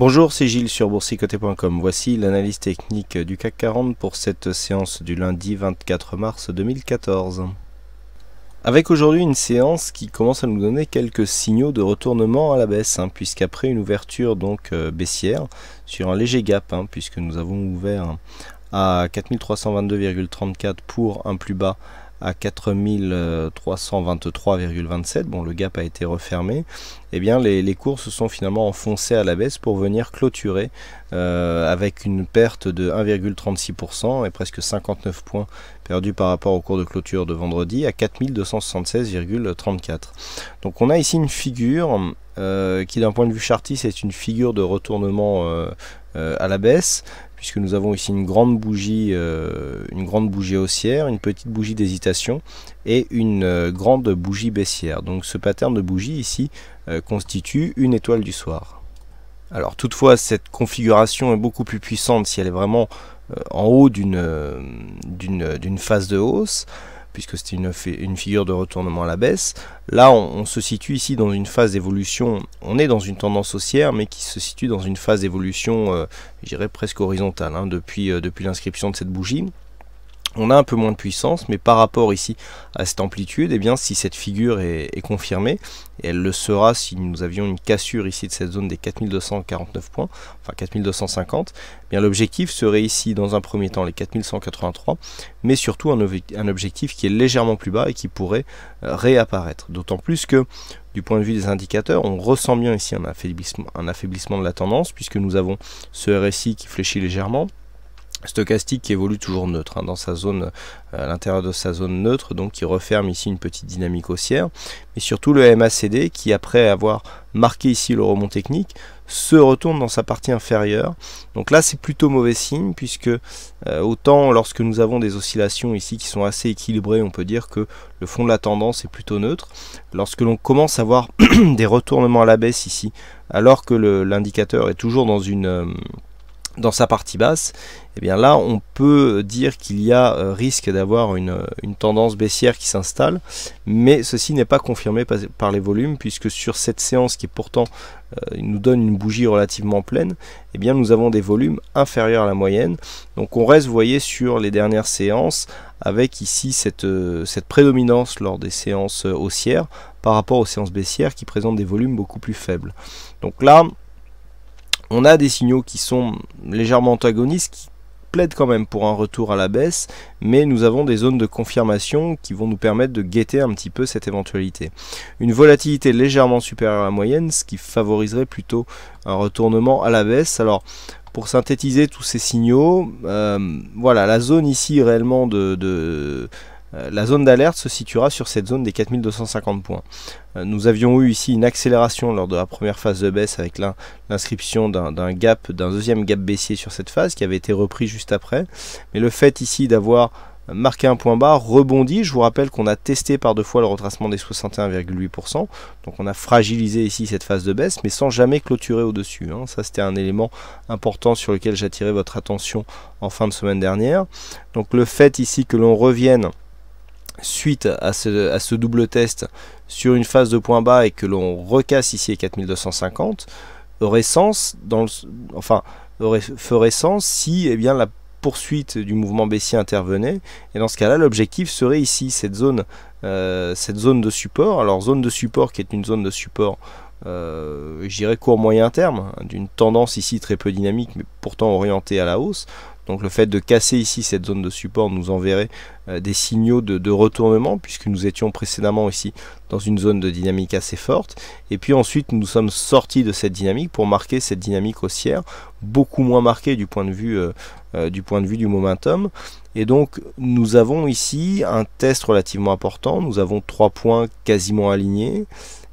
Bonjour, c'est Gilles sur boursicoté.com. Voici l'analyse technique du CAC 40 pour cette séance du lundi 24 mars 2014. Avec aujourd'hui une séance qui commence à nous donner quelques signaux de retournement à la baisse, hein, puisqu'après une ouverture donc euh, baissière sur un léger gap, hein, puisque nous avons ouvert à 4322,34 pour un plus bas à 4323,27, bon le gap a été refermé, et eh bien les, les, cours se sont finalement enfoncés à la baisse pour venir clôturer euh, avec une perte de 1,36% et presque 59 points perdus par rapport au cours de clôture de vendredi à 4276,34. Donc on a ici une figure euh, qui d'un point de vue chartiste est une figure de retournement euh, à la baisse, puisque nous avons ici une grande bougie, euh, une grande bougie haussière, une petite bougie d'hésitation et une euh, grande bougie baissière. Donc ce pattern de bougie ici euh, constitue une étoile du soir. Alors toutefois cette configuration est beaucoup plus puissante si elle est vraiment en haut d'une phase de hausse puisque c'était une, figure de retournement à la baisse. Là, on, se situe ici dans une phase d'évolution, on est dans une tendance haussière, mais qui se situe dans une phase d'évolution, euh, je dirais presque horizontale, hein, depuis, euh, depuis l'inscription de cette bougie on a un peu moins de puissance, mais par rapport ici à cette amplitude, et eh bien si cette figure est, confirmée, et elle le sera si nous avions une cassure ici de cette zone des 4249 points, enfin 4250, eh bien l'objectif serait ici dans un premier temps les 4183, mais surtout un, objectif qui est légèrement plus bas et qui pourrait euh, réapparaître. D'autant plus que du point de vue des indicateurs, on ressent bien ici un affaiblissement, un affaiblissement de la tendance, puisque nous avons ce RSI qui fléchit légèrement, stochastique qui évolue toujours neutre hein, dans sa zone euh, à l'intérieur de sa zone neutre donc qui referme ici une petite dynamique haussière mais surtout le MACD qui après avoir marqué ici le remont technique se retourne dans sa partie inférieure donc là c'est plutôt mauvais signe puisque euh, autant lorsque nous avons des oscillations ici qui sont assez équilibrées on peut dire que le fond de la tendance est plutôt neutre lorsque l'on commence à voir des retournements à la baisse ici alors que l'indicateur est toujours dans une euh, dans sa partie basse, eh bien là on peut dire qu'il y a euh, risque d'avoir euh, une, tendance baissière qui s'installe, mais ceci n'est pas confirmé par, les volumes, puisque sur cette séance qui pourtant euh, nous donne une bougie relativement pleine, eh bien nous avons des volumes inférieurs à la moyenne. Donc on reste, vous voyez, sur les dernières séances, avec ici cette, cette prédominance lors des séances haussières par rapport aux séances baissières qui présentent des volumes beaucoup plus faibles. Donc là, on a des signaux qui sont légèrement antagonistes, qui plaident quand même pour un retour à la baisse, mais nous avons des zones de confirmation qui vont nous permettre de guetter un petit peu cette éventualité. Une volatilité légèrement supérieure à la moyenne, ce qui favoriserait plutôt un retournement à la baisse. Alors, pour synthétiser tous ces signaux, euh, voilà, la zone ici réellement de euh, la zone d'alerte se situera sur cette zone des 4250 points. Euh, nous avions eu ici une accélération lors de la première phase de baisse avec l'inscription d'un gap, d'un deuxième gap baissier sur cette phase qui avait été repris juste après. Mais le fait ici d'avoir marqué un point bas, rebondit. Je vous rappelle qu'on a testé par deux fois le retracement des 61,8%. Donc on a fragilisé ici cette phase de baisse, mais sans jamais clôturer au-dessus. Hein. Ça, c'était un élément important sur lequel j'attirais votre attention en fin de semaine dernière. Donc le fait ici que l'on revienne suite à ce, double test sur une phase de point bas et que l'on recasse ici 4250 aurait sens dans enfin ferait sens si eh bien la poursuite du mouvement baissier intervenait et dans ce cas là l'objectif serait ici cette zone euh, cette zone de support alors zone de support qui est une zone de support euh, je dirais court moyen terme, hein, d'une tendance ici très peu dynamique mais pourtant orientée à la hausse. Donc le fait de casser ici cette zone de support nous enverrait euh, des signaux de, retournement puisque nous étions précédemment ici dans une zone de dynamique assez forte. Et puis ensuite nous sommes sortis de cette dynamique pour marquer cette dynamique haussière beaucoup moins marquée du point de euh, euh, du, point de vue du momentum. Et donc nous avons ici un test relativement important. Nous avons trois points quasiment alignés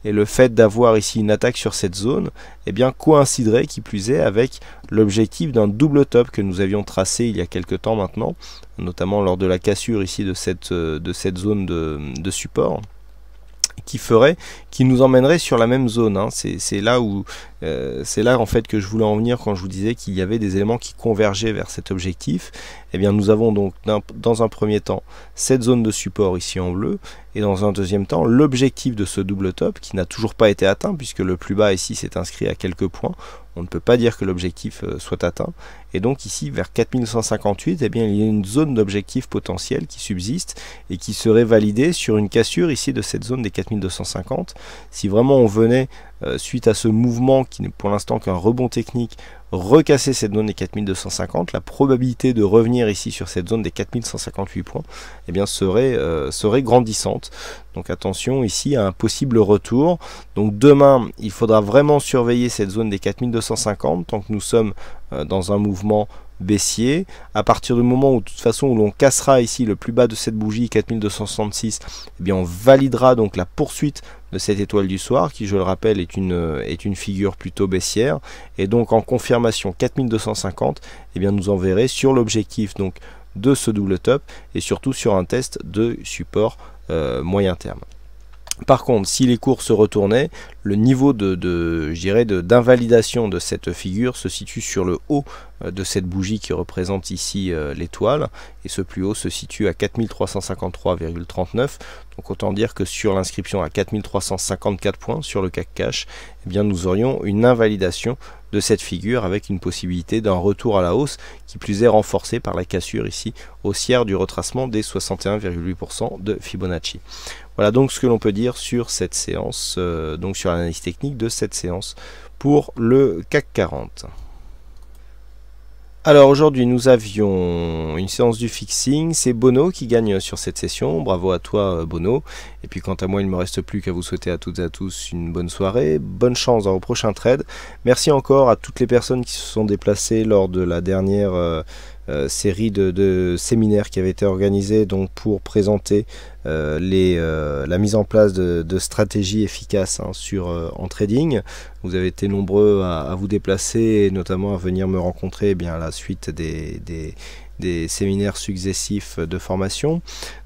et le fait d'avoir ici une attaque sur cette zone eh bien, coïnciderait qui plus est avec l'objectif d'un double top que nous avions tracé il y a quelques temps maintenant, notamment lors de la cassure ici de cette, euh, de cette zone de, support qui ferait, qui nous emmènerait sur la même zone. Hein. C'est là où euh, c'est là en fait que je voulais en venir quand je vous disais qu'il y avait des éléments qui convergeaient vers cet objectif. Eh bien, nous avons donc dans un premier temps cette zone de support ici en bleu, et dans un deuxième temps l'objectif de ce double top qui n'a toujours pas été atteint puisque le plus bas ici s'est inscrit à quelques points. On ne peut pas dire que l'objectif euh, soit atteint. Et donc ici, vers 4158, eh bien, il y a une zone d'objectif potentiel qui subsiste et qui serait validée sur une cassure ici de cette zone des 4250. Si vraiment on venait, euh, suite à ce mouvement qui n'est pour l'instant qu'un rebond technique, recasser cette zone des 4250, la probabilité de revenir ici sur cette zone des 4158 points eh bien, serait, euh, serait grandissante. Donc attention ici à un possible retour. Donc demain, il faudra vraiment surveiller cette zone des 4250 tant que nous sommes euh, dans un mouvement baissier. À partir du moment où, de toute façon, où l'on cassera ici le plus bas de cette bougie 4266, eh bien, on validera donc la poursuite de cette étoile du soir, qui, je le rappelle, est une, euh, est une figure plutôt baissière. Et donc, en confirmation 4250, eh bien, nous sur l'objectif donc de ce double top et surtout sur un test de support euh, moyen terme. Par contre, si les cours se retournaient, le niveau de, de d'invalidation de, cette figure se situe sur le haut euh, de cette bougie qui représente ici euh, l'étoile, et ce plus haut se situe à 4353,39. Donc autant dire que sur l'inscription à 4354 points sur le CAC Cash, eh bien, nous aurions une invalidation de cette figure avec une possibilité d'un retour à la hausse qui plus est renforcé par la cassure ici haussière du retracement des 61,8% de Fibonacci. Voilà donc ce que l'on peut dire sur cette séance, euh, donc sur l'analyse technique de cette séance pour le CAC 40. Alors aujourd'hui nous avions une séance du fixing, c'est Bono qui gagne sur cette session, bravo à toi euh, Bono, et puis quant à moi il ne me reste plus qu'à vous souhaiter à toutes et à tous une bonne soirée, bonne chance dans vos prochains trades, merci encore à toutes les personnes qui se sont déplacées lors de la dernière... Euh, euh, série de, séminaires qui avaient été organisés donc, pour présenter euh, les, euh, la mise en place de, stratégies efficaces hein, sur, en trading. Vous avez été nombreux à, vous déplacer et notamment à venir me rencontrer eh bien, à la suite des des séminaires successifs de formation.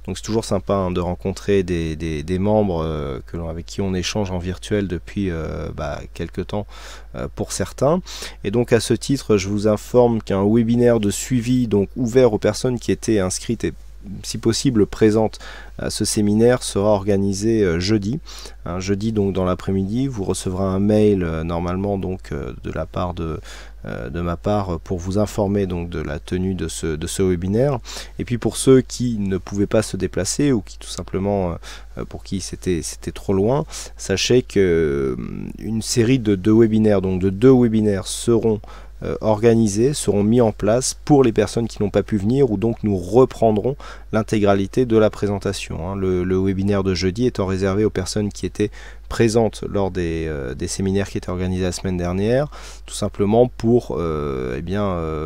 Donc c'est toujours sympa hein, de rencontrer des, membres euh, avec qui on échange en virtuel depuis euh, bah, quelques temps euh, pour certains. Et donc à ce titre, je vous informe qu'un webinaire de suivi donc ouvert aux personnes qui étaient inscrites et si possible présentes à ce séminaire sera organisé jeudi. Un jeudi donc dans l'après-midi, vous recevrez un mail normalement donc de la part de, euh, de ma part pour vous informer donc de la tenue de ce, de ce webinaire. Et puis pour ceux qui ne pouvaient pas se déplacer ou qui tout simplement euh, euh, pour qui c'était trop loin, sachez que hum, une série de deux webinaires, donc de deux webinaires seront euh, organisés seront mis en place pour les personnes qui n'ont pas pu venir ou donc nous reprendrons l'intégralité de la présentation. Hein. Le, webinaire de jeudi étant réservé aux personnes qui étaient présentes lors des, euh, séminaires qui étaient organisés la semaine dernière, tout simplement pour, euh, eh bien,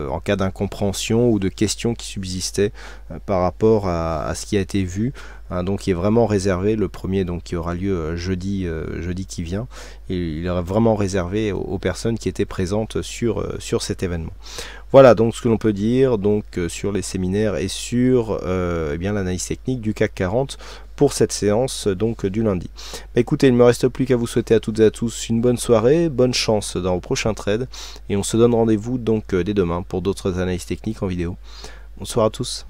en cas d'incompréhension ou de questions qui subsistaient par rapport à, ce qui a été vu, Hein, donc il est vraiment réservé, le premier donc qui aura lieu euh, jeudi, euh, jeudi qui vient, il est vraiment réservé aux, personnes qui étaient présentes euh, sur, cet événement. Voilà donc ce que l'on peut dire donc sur les séminaires et sur eh bien l'analyse technique du CAC 40 pour cette séance donc du lundi. Bah, écoutez, il ne me reste plus qu'à vous souhaiter à toutes et à tous une bonne soirée, bonne chance dans vos prochains trades et on se donne rendez-vous donc dès demain pour d'autres analyses techniques en vidéo. Bonsoir à tous.